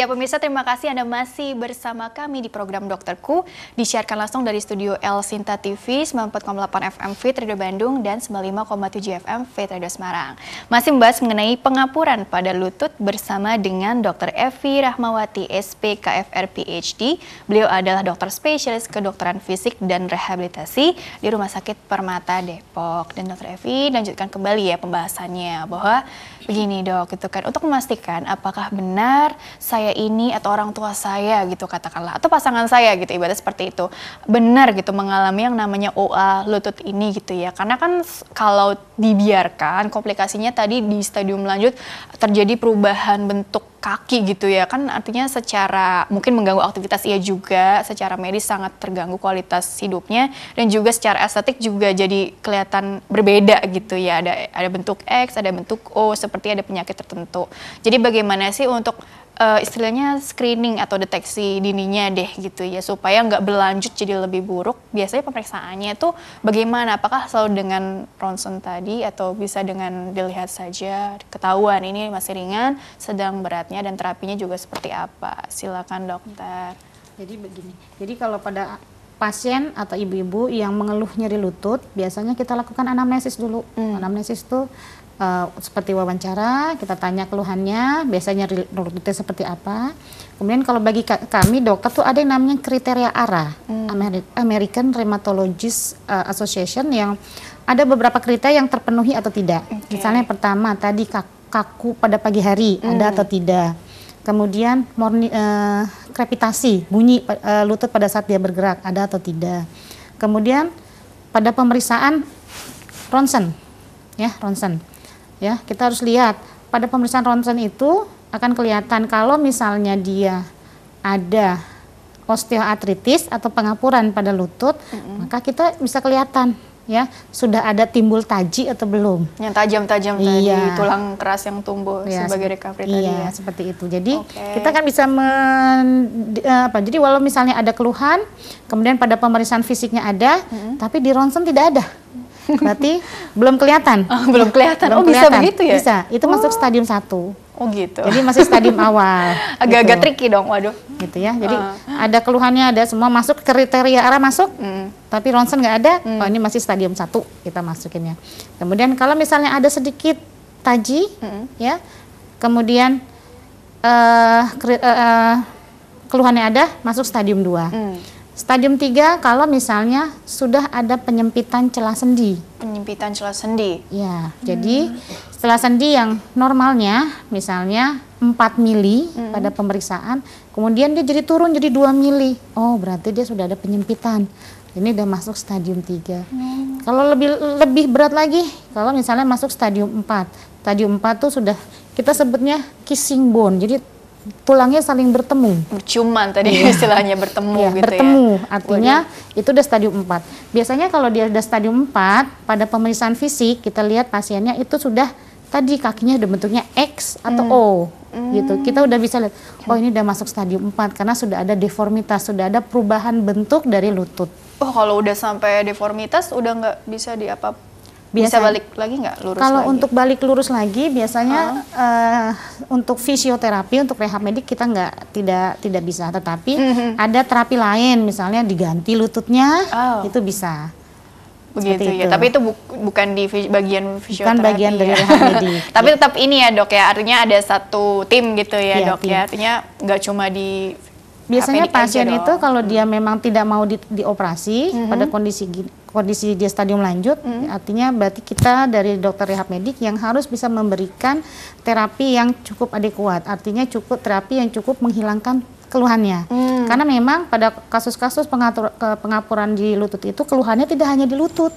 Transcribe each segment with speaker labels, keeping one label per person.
Speaker 1: Ya pemirsa terima kasih Anda masih bersama kami di program Dokterku disiarkan langsung dari studio El Sinta TV 94,8 FM Trader Bandung dan 95,7 FM Trader Semarang. Masih membahas mengenai pengapuran pada lutut bersama dengan Dr. Evi Rahmawati SPKFR PhD. Beliau adalah dokter spesialis kedokteran fisik dan rehabilitasi di Rumah Sakit Permata Depok. Dan Dr. Evi lanjutkan kembali ya pembahasannya bahwa begini dok itu kan untuk memastikan apakah benar saya saya ini atau orang tua saya gitu katakanlah atau pasangan saya gitu ibadah seperti itu benar gitu mengalami yang namanya OA lutut ini gitu ya karena kan kalau dibiarkan komplikasinya tadi di stadium lanjut terjadi perubahan bentuk kaki gitu ya kan artinya secara mungkin mengganggu aktivitas ia juga secara medis sangat terganggu kualitas hidupnya dan juga secara estetik juga jadi kelihatan berbeda gitu ya ada ada bentuk X ada bentuk O seperti ada penyakit tertentu jadi bagaimana sih untuk uh, istilahnya screening atau deteksi dininya deh gitu ya supaya nggak berlanjut jadi lebih buruk. Biasanya pemeriksaannya itu bagaimana? Apakah selalu dengan ronsen tadi atau bisa dengan dilihat saja ketahuan ini masih ringan, sedang beratnya dan terapinya juga seperti apa? Silakan dokter. Jadi begini. Jadi kalau pada
Speaker 2: pasien atau ibu-ibu yang mengeluh nyeri lutut, biasanya kita lakukan anamnesis dulu. Hmm. Anamnesis itu uh, seperti wawancara, kita tanya keluhannya, biasanya rutinnya seperti apa. Kemudian kalau bagi ka kami dokter tuh ada yang namanya kriteria ARA, hmm. American Rheumatologist eh, Association yang ada beberapa kriteria yang terpenuhi atau tidak. Okay. Misalnya yang pertama tadi kaku pada pagi hari hmm. ada atau tidak. Kemudian morni, uh, krepitasi, bunyi uh, lutut pada saat dia bergerak ada atau tidak. Kemudian pada pemeriksaan ronsen ya ronsen Ya, kita harus lihat pada pemeriksaan ronsen itu akan kelihatan kalau misalnya dia ada osteoartritis atau pengapuran pada lutut, mm -hmm. maka kita bisa kelihatan ya sudah ada timbul taji atau belum yang tajam-tajam iya. tadi tulang
Speaker 1: keras yang tumbuh iya, sebagai recovery iya, tadi ya
Speaker 2: seperti itu jadi okay. kita kan bisa men, eh, apa jadi walau misalnya ada keluhan kemudian pada pemeriksaan fisiknya ada mm -hmm. tapi di ronsen tidak ada Berarti belum kelihatan. Oh, belum kelihatan. Belum oh, kelihatan. bisa begitu ya? Bisa. Itu oh. masuk stadium 1.
Speaker 1: Oh, gitu. Jadi masih stadium
Speaker 2: awal. Agak-agak gitu.
Speaker 1: tricky dong, waduh. Gitu ya. Jadi uh.
Speaker 2: ada keluhannya, ada semua masuk kriteria arah masuk. Mm. Tapi ronsen nggak ada. Mm. Oh, ini masih stadium 1 kita masukinnya. Kemudian kalau misalnya ada sedikit taji mm. ya. Kemudian uh, uh, uh, keluhannya ada, masuk stadium 2. Mm. Stadium 3 kalau misalnya sudah ada penyempitan celah sendi.
Speaker 1: Penyempitan celah sendi.
Speaker 2: Ya, hmm. jadi celah sendi yang normalnya misalnya 4 mili hmm. pada pemeriksaan, kemudian dia jadi turun jadi 2 mili. Oh, berarti dia sudah ada penyempitan. Ini sudah masuk stadium 3. Hmm. Kalau lebih lebih berat lagi, kalau misalnya masuk stadium 4. Stadium 4 tuh sudah kita sebutnya kissing bone. Jadi tulangnya saling bertemu. Berciuman tadi yeah. istilahnya bertemu yeah, gitu bertemu, ya. Bertemu, artinya Waduh. itu udah stadium 4. Biasanya kalau dia udah stadium 4, pada pemeriksaan fisik kita lihat pasiennya itu sudah tadi kakinya udah bentuknya X atau hmm. O
Speaker 1: hmm. gitu. Kita
Speaker 2: udah bisa lihat, oh ini udah masuk stadium 4 karena sudah ada deformitas, sudah ada perubahan bentuk dari lutut.
Speaker 1: Oh, kalau udah sampai deformitas udah nggak bisa diapa Biasa, bisa balik lagi nggak lurus kalau lagi? untuk
Speaker 2: balik lurus lagi biasanya uh. Uh, untuk fisioterapi untuk rehab medik kita nggak tidak tidak bisa tetapi mm -hmm. ada terapi lain misalnya diganti lututnya oh. itu bisa
Speaker 1: begitu ya. itu. ya tapi itu bu bukan di bagian fisioterapi bukan bagian ya. rehab medik tapi tetap ini ya dok ya artinya ada satu tim gitu ya, iya, ya dok tim. ya artinya nggak cuma di
Speaker 2: Biasanya pasien itu kalau dia hmm. memang tidak mau di, dioperasi mm-hmm. pada kondisi kondisi dia stadium lanjut, mm-hmm. artinya berarti kita dari dokter rehab medik yang harus bisa memberikan terapi yang cukup adekuat. Artinya cukup terapi yang cukup menghilangkan keluhannya. Mm. Karena memang pada kasus-kasus pengatur, pengapuran di lutut itu keluhannya tidak hanya di lutut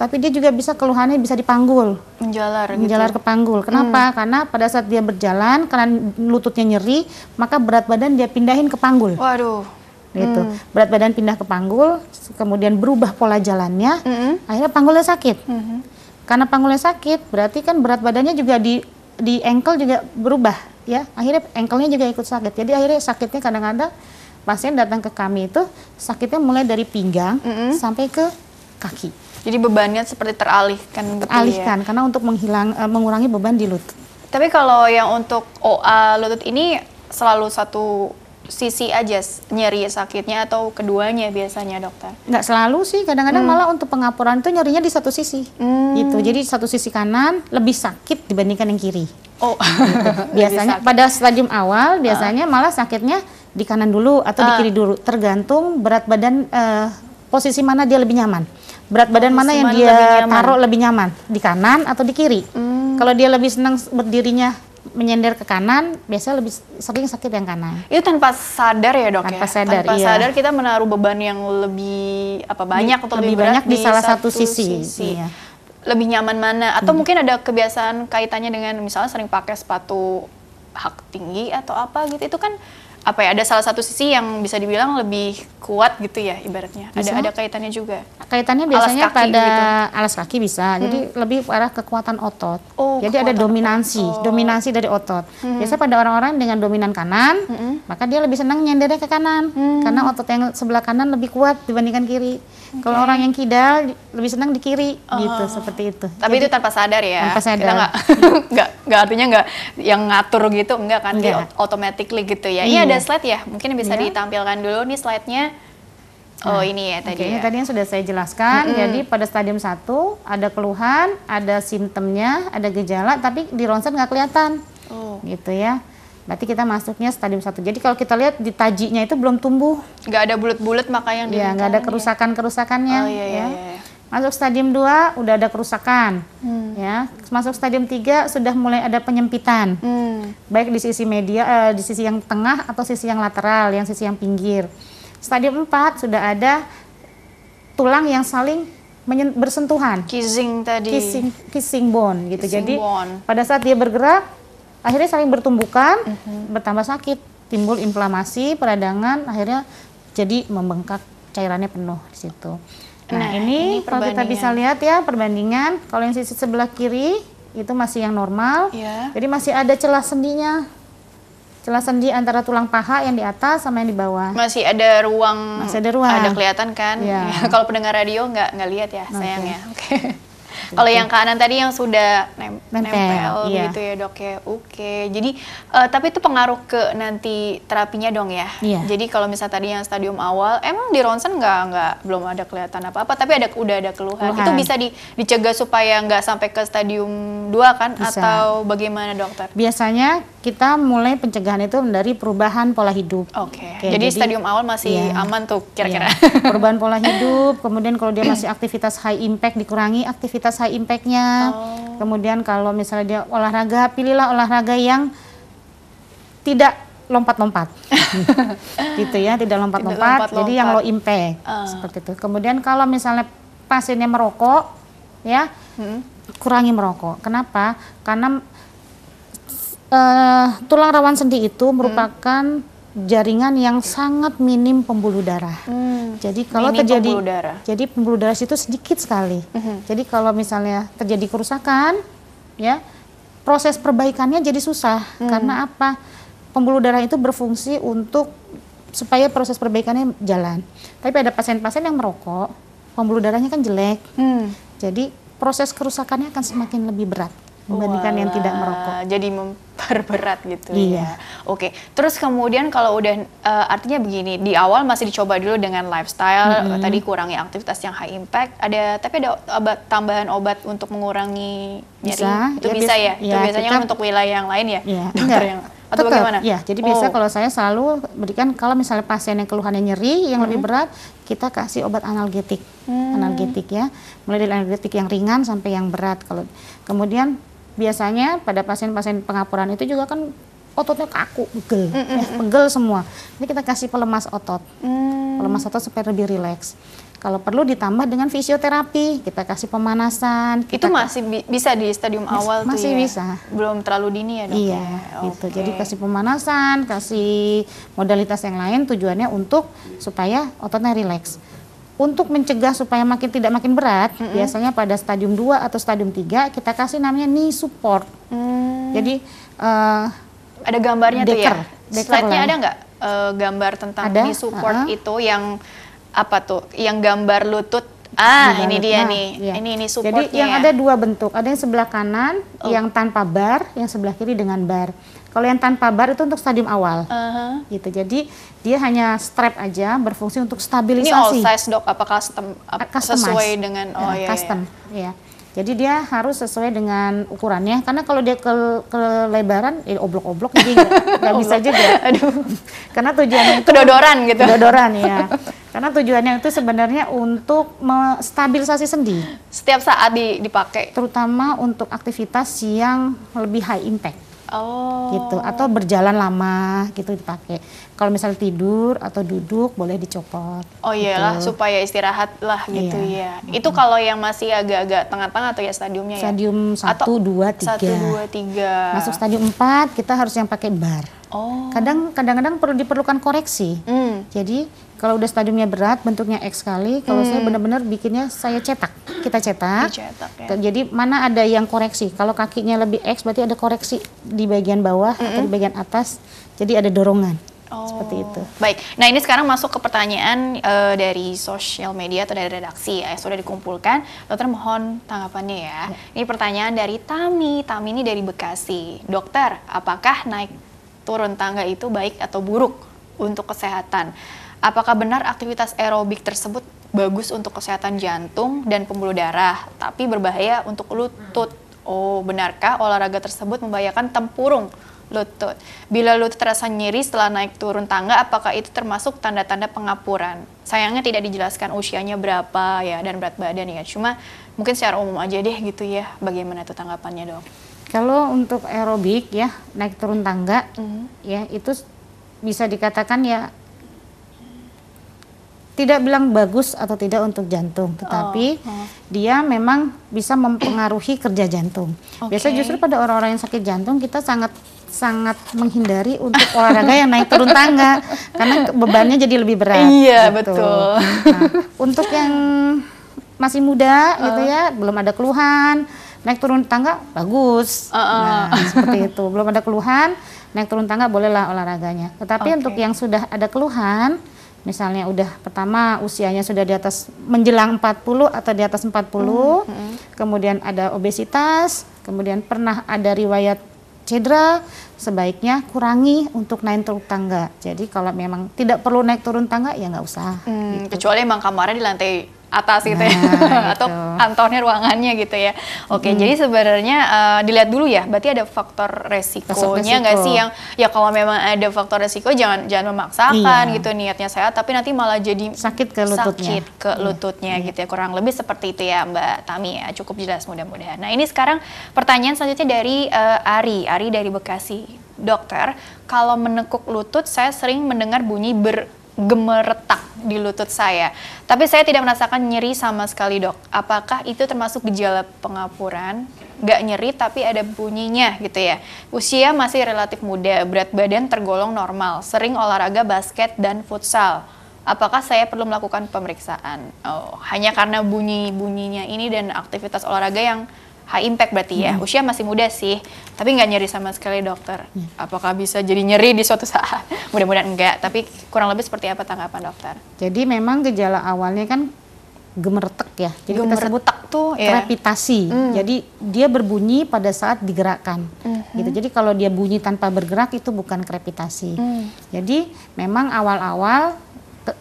Speaker 2: tapi dia juga bisa keluhannya bisa dipanggul menjalar menjalar gitu. ke panggul kenapa hmm. karena pada saat dia berjalan karena lututnya nyeri maka berat badan dia pindahin ke panggul waduh gitu hmm. berat badan pindah ke panggul kemudian berubah pola jalannya hmm. akhirnya panggulnya sakit hmm. karena panggulnya sakit berarti kan berat badannya juga di di ankle juga berubah ya akhirnya ankle-nya juga ikut sakit jadi akhirnya sakitnya kadang-kadang pasien datang ke kami itu sakitnya mulai dari pinggang mm -hmm. sampai ke kaki
Speaker 1: jadi bebannya seperti teralihkan. Ya? Teralihkan ya? karena untuk menghilang uh, mengurangi beban di lutut. Tapi kalau yang untuk OA lutut ini selalu satu sisi aja nyeri sakitnya atau keduanya biasanya dokter?
Speaker 2: Nggak selalu sih, kadang-kadang hmm. malah untuk pengapuran itu nyerinya di satu sisi. Hmm. Gitu. Jadi satu sisi kanan lebih sakit dibandingkan yang kiri. Oh. Gitu. Biasanya pada stadium awal biasanya uh. malah sakitnya di kanan dulu atau uh. di ah. kiri dulu, tergantung berat badan uh, posisi mana dia lebih nyaman berat badan oh, mana yang dia lebih taruh lebih nyaman di kanan atau di kiri hmm. kalau dia lebih senang berdirinya menyender ke kanan biasanya lebih sering sakit yang kanan itu tanpa
Speaker 1: sadar ya dok tanpa ya? sadar tanpa iya. sadar kita menaruh beban yang lebih apa banyak atau lebih, lebih banyak di, di salah satu, satu sisi, sisi. Iya. lebih nyaman mana atau hmm. mungkin ada kebiasaan kaitannya dengan misalnya sering pakai sepatu hak tinggi atau apa gitu itu kan apa ya ada salah satu sisi yang bisa dibilang lebih kuat gitu ya ibaratnya bisa. ada ada kaitannya juga
Speaker 2: kaitannya biasanya alas kaki pada gitu. alas kaki bisa hmm. jadi lebih arah kekuatan otot oh, jadi kekuatan ada dominansi otot. dominansi dari otot hmm. biasa pada orang-orang dengan dominan kanan hmm. maka dia lebih senang nyender ke kanan hmm. karena otot yang sebelah kanan lebih kuat dibandingkan kiri okay. kalau orang yang
Speaker 1: kidal lebih senang di kiri gitu, oh. gitu seperti itu tapi jadi, itu tanpa sadar ya tanpa sadar Kita nggak nggak artinya nggak yang ngatur gitu enggak kan yeah. dia automatically gitu ya iya ada iya. slide ya, mungkin bisa yeah. ditampilkan dulu nih slide-nya.
Speaker 2: Oh nah, ini ya tadi okay, ya. Ini tadinya sudah saya jelaskan. Mm -hmm. Jadi pada stadium 1 ada keluhan, ada simptomnya, ada gejala, tapi di ronsen nggak kelihatan. Oh. Gitu ya. Berarti kita masuknya stadium 1. Jadi kalau kita lihat di tajinya itu belum tumbuh. Nggak ada bulat-bulat makanya yang Iya, nggak ada ya? kerusakan-kerusakannya. Oh iya, iya, ya. iya. iya. Masuk stadium 2 udah ada kerusakan. Hmm. Ya, masuk stadium 3 sudah mulai ada penyempitan. Hmm. Baik di sisi media eh, di sisi yang tengah atau sisi yang lateral, yang sisi yang pinggir. Stadium 4 sudah ada tulang yang saling bersentuhan. Kissing tadi. Kissing kissing bone gitu. Kissing Jadi bone. pada saat dia bergerak akhirnya saling bertumbukan, mm -hmm. bertambah sakit, timbul inflamasi, peradangan, akhirnya jadi membengkak cairannya penuh di situ. Nah, nah ini, ini kalau kita bisa lihat ya perbandingan, kalau yang sisi sebelah kiri itu masih yang normal, ya. jadi masih ada celah sendinya, celah sendi antara tulang paha yang di atas
Speaker 1: sama yang di bawah. Masih ada ruang. Masih ada ruang. Ada kelihatan kan? Ya. kalau pendengar radio nggak nggak lihat ya, okay. sayang ya. Oke. Okay. Kalau yang gitu. kanan tadi yang sudah nem nempel, iya. gitu ya dok ya. Oke. Jadi uh, tapi itu pengaruh ke nanti terapinya dong ya. Iya. Jadi kalau misal tadi yang stadium awal, emang di ronsen nggak nggak belum ada kelihatan apa apa, tapi ada udah ada keluhan. keluhan. Itu bisa di, dicegah supaya nggak sampai ke stadium 2 kan? Bisa. Atau bagaimana dokter?
Speaker 2: Biasanya kita mulai pencegahan itu dari perubahan pola hidup. Oke.
Speaker 1: Okay, jadi, jadi stadium awal masih iya. aman tuh kira-kira. Iya.
Speaker 2: Perubahan pola hidup, kemudian kalau dia masih aktivitas high impact dikurangi aktivitas aktivitas high impactnya. Oh. Kemudian kalau misalnya dia olahraga, pilihlah olahraga yang tidak lompat-lompat, gitu ya, tidak lompat-lompat. Jadi yang low impact uh. seperti itu. Kemudian kalau misalnya pasiennya merokok, ya hmm. kurangi merokok. Kenapa? Karena uh, tulang rawan sendi itu merupakan hmm. jaringan yang sangat minim pembuluh darah. Hmm jadi kalau terjadi pembuluh darah. jadi pembuluh darah itu sedikit sekali. Mm -hmm. Jadi kalau misalnya terjadi kerusakan, ya proses perbaikannya jadi susah mm. karena apa? Pembuluh darah itu berfungsi untuk supaya proses perbaikannya jalan. Tapi ada pasien-pasien yang merokok, pembuluh darahnya kan jelek, mm. jadi proses kerusakannya akan semakin lebih berat membandingkan yang tidak merokok.
Speaker 1: Jadi memperberat gitu. Iya. Ya. Oke. Terus kemudian kalau udah uh, artinya begini, di awal masih dicoba dulu dengan lifestyle, mm -hmm. tadi kurangi aktivitas yang high impact. Ada tapi ada obat tambahan obat untuk mengurangi nyeri. Bisa. Itu ya, bisa ya. ya. Itu biasanya kita, untuk wilayah yang lain ya. Iya. Dokter yang atau Tetap, bagaimana? Ya, jadi oh. biasa kalau
Speaker 2: saya selalu berikan kalau misalnya pasien yang keluhannya nyeri yang hmm. lebih berat, kita kasih obat analgetik.
Speaker 1: Hmm. Analgetik
Speaker 2: ya, mulai dari analgetik yang ringan sampai yang berat. Kalau kemudian biasanya pada pasien-pasien pengapuran itu juga kan ototnya kaku, pegel, mm -mm. ya, pegel semua. Ini kita kasih pelemas otot,
Speaker 1: mm. pelemas otot
Speaker 2: supaya lebih rileks. Kalau perlu ditambah dengan fisioterapi, kita kasih pemanasan. Kita itu masih bi bisa
Speaker 1: di stadium mas awal masih tuh ya? bisa. Belum terlalu dini ya dok? Iya, okay.
Speaker 2: Ya? gitu. Jadi kasih pemanasan, kasih modalitas yang lain tujuannya untuk supaya ototnya rileks. Untuk mencegah supaya makin tidak makin berat, mm -hmm. biasanya pada stadium 2 atau stadium 3 kita kasih namanya knee support.
Speaker 1: Mm. Jadi uh, ada gambarnya deker, tuh ya. Slide-nya ada nggak uh, gambar tentang ada, knee support uh -huh. itu yang apa tuh? Yang gambar lutut Ah, ini dia nah, nih. Ya. Ini ini support Jadi yang ya. ada
Speaker 2: dua bentuk. Ada yang sebelah kanan oh. yang
Speaker 1: tanpa bar,
Speaker 2: yang sebelah kiri dengan bar. Kalau yang tanpa bar itu untuk stadium awal. Uh -huh. Gitu. Jadi dia hanya strap aja berfungsi untuk stabilisasi. Ini all size,
Speaker 1: Dok. Apa custom ap sesuai dengan nah, oh ya, custom.
Speaker 2: Ya. Jadi dia harus sesuai dengan ukurannya karena kalau dia ke kelebaran ya oblok-oblok jadi nggak bisa juga. Aduh. karena tujuannya kedodoran gitu. Kedodoran ya. Karena tujuannya itu sebenarnya untuk stabilisasi sendi. Setiap saat dipakai. Terutama untuk aktivitas yang lebih high impact.
Speaker 1: Oh. Gitu atau
Speaker 2: berjalan lama gitu dipakai. Kalau misalnya tidur atau duduk boleh dicopot. Oh iyalah gitu.
Speaker 1: supaya istirahat lah iya. gitu iya. ya. Itu kalau yang masih agak-agak tengah-tengah atau ya stadiumnya stadium ya. Stadium 1 dua, 2 3. Masuk
Speaker 2: stadium 4 kita harus yang pakai bar. Oh. Kadang kadang-kadang perlu diperlukan koreksi. Mm. Jadi kalau udah stadiumnya berat bentuknya X kali, kalau mm. saya hmm. benar-benar bikinnya saya cetak. Kita cetak. cetak ya. Jadi mana ada yang koreksi. Kalau kakinya lebih X berarti ada koreksi di bagian bawah mm -hmm. atau di bagian atas. Jadi ada dorongan.
Speaker 1: Oh. Seperti itu. Baik. Nah, ini sekarang masuk ke pertanyaan uh, dari sosial media atau dari redaksi ya. Sudah dikumpulkan. Dokter mohon tanggapannya ya. ya. Ini pertanyaan dari Tami. Tami ini dari Bekasi. Dokter, apakah naik turun tangga itu baik atau buruk untuk kesehatan. Apakah benar aktivitas aerobik tersebut bagus untuk kesehatan jantung dan pembuluh darah, tapi berbahaya untuk lutut? Oh, benarkah olahraga tersebut membahayakan tempurung lutut? Bila lutut terasa nyeri setelah naik turun tangga, apakah itu termasuk tanda-tanda pengapuran? Sayangnya tidak dijelaskan usianya berapa ya dan berat badan ya. Cuma mungkin secara umum aja deh gitu ya. Bagaimana tuh tanggapannya, dong.
Speaker 2: Kalau untuk aerobik ya naik turun tangga mm. ya itu bisa dikatakan ya tidak bilang bagus atau tidak untuk jantung, tetapi oh, oh. dia memang bisa mempengaruhi kerja jantung. Okay. Biasa justru pada orang-orang yang sakit jantung kita sangat sangat menghindari untuk olahraga yang naik turun tangga karena bebannya jadi lebih berat. Iya gitu. betul. Nah, untuk yang masih muda gitu uh. gitu ya, belum ada keluhan, naik turun tangga bagus. Uh, uh. Nah, seperti itu. Belum ada keluhan, naik turun tangga bolehlah olahraganya. Tetapi okay. untuk yang sudah ada keluhan, misalnya udah pertama usianya sudah di atas menjelang 40 atau di atas 40, mm -hmm. kemudian ada obesitas, kemudian pernah ada riwayat cedera, sebaiknya kurangi untuk naik turun tangga. Jadi kalau memang tidak perlu naik turun tangga ya nggak usah. Hmm, gitu.
Speaker 1: Kecuali emang kamarnya di lantai atas gitu ya. nah, ya atau gitu. kantornya ruangannya gitu ya. Oke, hmm. jadi sebenarnya uh, dilihat dulu ya. Berarti ada faktor resikonya nggak resiko. sih yang ya kalau memang ada faktor resiko jangan jangan memaksakan iya. gitu niatnya saya tapi nanti malah jadi sakit ke lututnya. Sakit ke iya. lututnya iya. gitu ya. Kurang lebih seperti itu ya Mbak Tami ya. Cukup jelas mudah-mudahan. Nah, ini sekarang pertanyaan selanjutnya dari uh, Ari, Ari dari Bekasi. Dokter, kalau menekuk lutut saya sering mendengar bunyi ber gemeretak di lutut saya. Tapi saya tidak merasakan nyeri sama sekali dok. Apakah itu termasuk gejala pengapuran? Gak nyeri tapi ada bunyinya gitu ya. Usia masih relatif muda, berat badan tergolong normal, sering olahraga basket dan futsal. Apakah saya perlu melakukan pemeriksaan? Oh, hanya karena bunyi-bunyinya ini dan aktivitas olahraga yang high impact berarti ya. Hmm. Usia masih muda sih, tapi nggak nyeri sama sekali dokter. Hmm. Apakah bisa jadi nyeri di suatu saat? Mudah-mudahan enggak, tapi kurang lebih seperti apa tanggapan dokter?
Speaker 2: Jadi memang gejala awalnya kan gemertek ya. Jadi gemertek kita sebut tuh krepitasi. Iya. Yeah. Mm. Jadi dia berbunyi pada saat digerakkan. hmm Gitu. Jadi kalau dia bunyi tanpa bergerak itu bukan krepitasi. Mm. Jadi memang awal-awal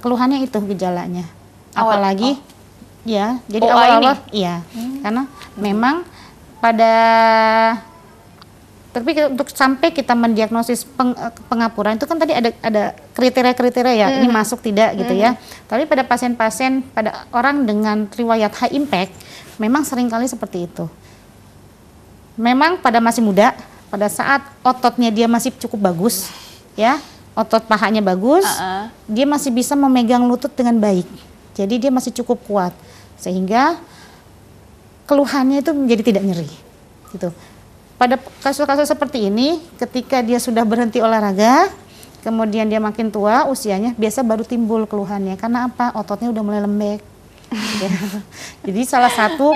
Speaker 2: keluhannya itu gejalanya. Awal, Apalagi oh. ya, jadi awal-awal iya. Mm. Karena memang pada tapi untuk sampai kita mendiagnosis peng, eh, pengapuran itu kan tadi ada ada kriteria-kriteria ya hmm. ini masuk tidak gitu ya. hmm. ya tapi pada pasien-pasien pada orang dengan riwayat high impact memang seringkali seperti itu memang pada masih muda pada saat ototnya dia masih cukup bagus ya otot pahanya bagus uh -uh. dia masih bisa memegang lutut dengan baik jadi dia masih cukup kuat sehingga keluhannya itu menjadi tidak nyeri. Gitu. Pada kasus-kasus seperti ini, ketika dia sudah berhenti olahraga, kemudian dia makin tua usianya, biasa baru timbul keluhannya. Karena apa? Ototnya udah mulai lembek. Jadi salah satu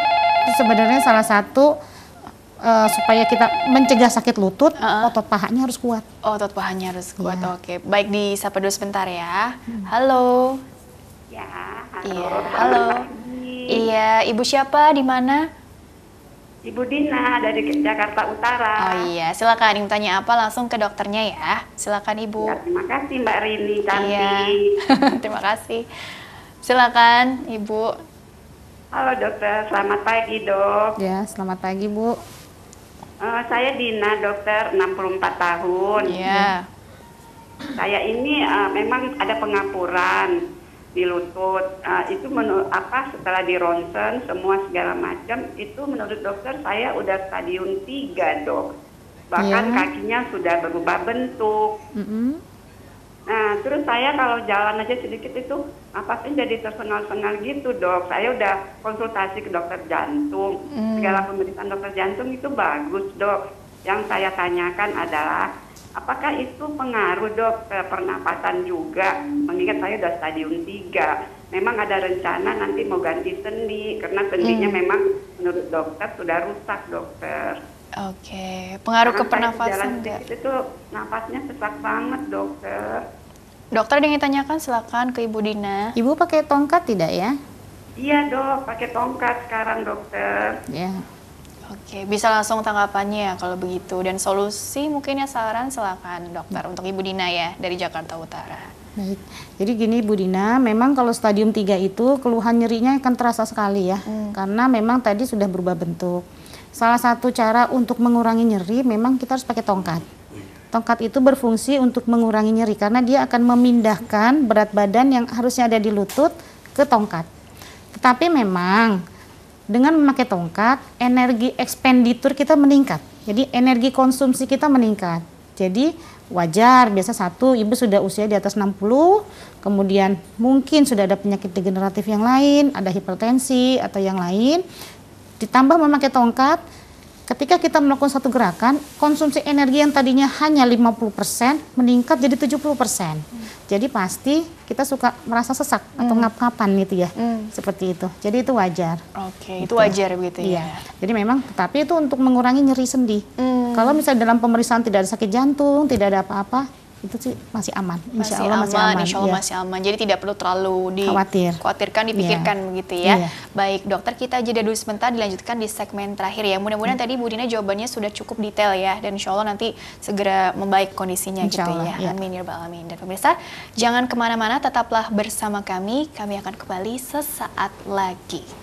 Speaker 2: sebenarnya salah satu uh, supaya kita mencegah sakit lutut, uh -uh. otot pahanya harus kuat.
Speaker 1: otot pahanya harus iya. kuat. Ya. Oke, baik baik sapa dulu sebentar ya. Hmm. Halo. Ya. Iya. Halo. halo. Iya, Ibu siapa? Di mana? Ibu Dina dari Jakarta Utara. Oh iya, silakan Ibu tanya apa langsung ke dokternya ya. Silakan Ibu. Ya, terima kasih Mbak Rini cantik. Iya. terima kasih. Silakan Ibu. Halo
Speaker 3: dokter, selamat pagi dok.
Speaker 1: Ya, selamat pagi Bu.
Speaker 3: Uh, saya Dina dokter, 64 tahun. Iya. Saya ini uh, memang ada pengapuran di lutut uh, nah, itu menurut apa setelah di ronsen semua segala macam itu menurut dokter saya udah stadium 3 dok bahkan yeah. kakinya sudah berubah bentuk mm -hmm. nah terus saya kalau jalan aja sedikit itu apa sih jadi tersengal-sengal gitu dok saya udah konsultasi ke dokter jantung mm. segala pemeriksaan dokter jantung itu bagus dok yang saya tanyakan adalah Apakah itu pengaruh dok ke pernapasan juga? Mengingat saya sudah stadium 3. Memang ada rencana nanti mau ganti sendi karena sendinya hmm. memang menurut dokter sudah rusak dokter. Oke,
Speaker 1: okay. pengaruh Karena ke pernafasan
Speaker 3: Itu napasnya sesak banget dokter.
Speaker 1: Dokter yang ditanyakan silakan ke Ibu Dina. Ibu pakai tongkat tidak ya? Iya dok, pakai tongkat sekarang dokter. Iya. Yeah. Oke, bisa langsung tanggapannya ya kalau begitu. Dan solusi mungkin ya saran silakan dokter untuk Ibu Dina ya dari Jakarta Utara.
Speaker 2: Baik. Jadi gini Bu Dina, memang kalau stadium 3 itu keluhan nyerinya akan terasa sekali ya. Hmm. Karena memang tadi sudah berubah bentuk. Salah satu cara untuk mengurangi nyeri memang kita harus pakai tongkat. Tongkat itu berfungsi untuk mengurangi nyeri karena dia akan memindahkan berat badan yang harusnya ada di lutut ke tongkat. Tetapi memang dengan memakai tongkat, energi expenditure kita meningkat. Jadi energi konsumsi kita meningkat. Jadi wajar, biasa satu ibu sudah usia di atas 60, kemudian mungkin sudah ada penyakit degeneratif yang lain, ada hipertensi atau yang lain. Ditambah memakai tongkat, Ketika kita melakukan satu gerakan, konsumsi energi yang tadinya hanya 50% meningkat jadi 70%. Hmm. Jadi pasti kita suka merasa sesak hmm. atau ngap-ngapan gitu ya. Hmm. Seperti itu. Jadi itu wajar.
Speaker 1: Oke, okay, itu gitu. wajar begitu ya. Iya.
Speaker 2: Jadi memang tetapi itu untuk mengurangi nyeri sendi. Hmm. Kalau misalnya dalam pemeriksaan tidak ada sakit jantung, tidak ada apa-apa, itu sih masih aman. masih Allah masih aman, Insya Allah ya. masih
Speaker 1: aman. Jadi tidak perlu terlalu dikhawatirkan, dipikirkan yeah. begitu ya. Yeah. Baik dokter, kita jeda dulu sebentar dilanjutkan di segmen terakhir ya. Mudah-mudahan hmm. tadi Bu Dina jawabannya sudah cukup detail ya. Dan Insya Allah nanti segera membaik kondisinya insya gitu Allah, ya. Iya. Amin ya Rabbal Amin. Dan pemirsa, jangan kemana-mana, tetaplah bersama kami. Kami akan kembali sesaat lagi.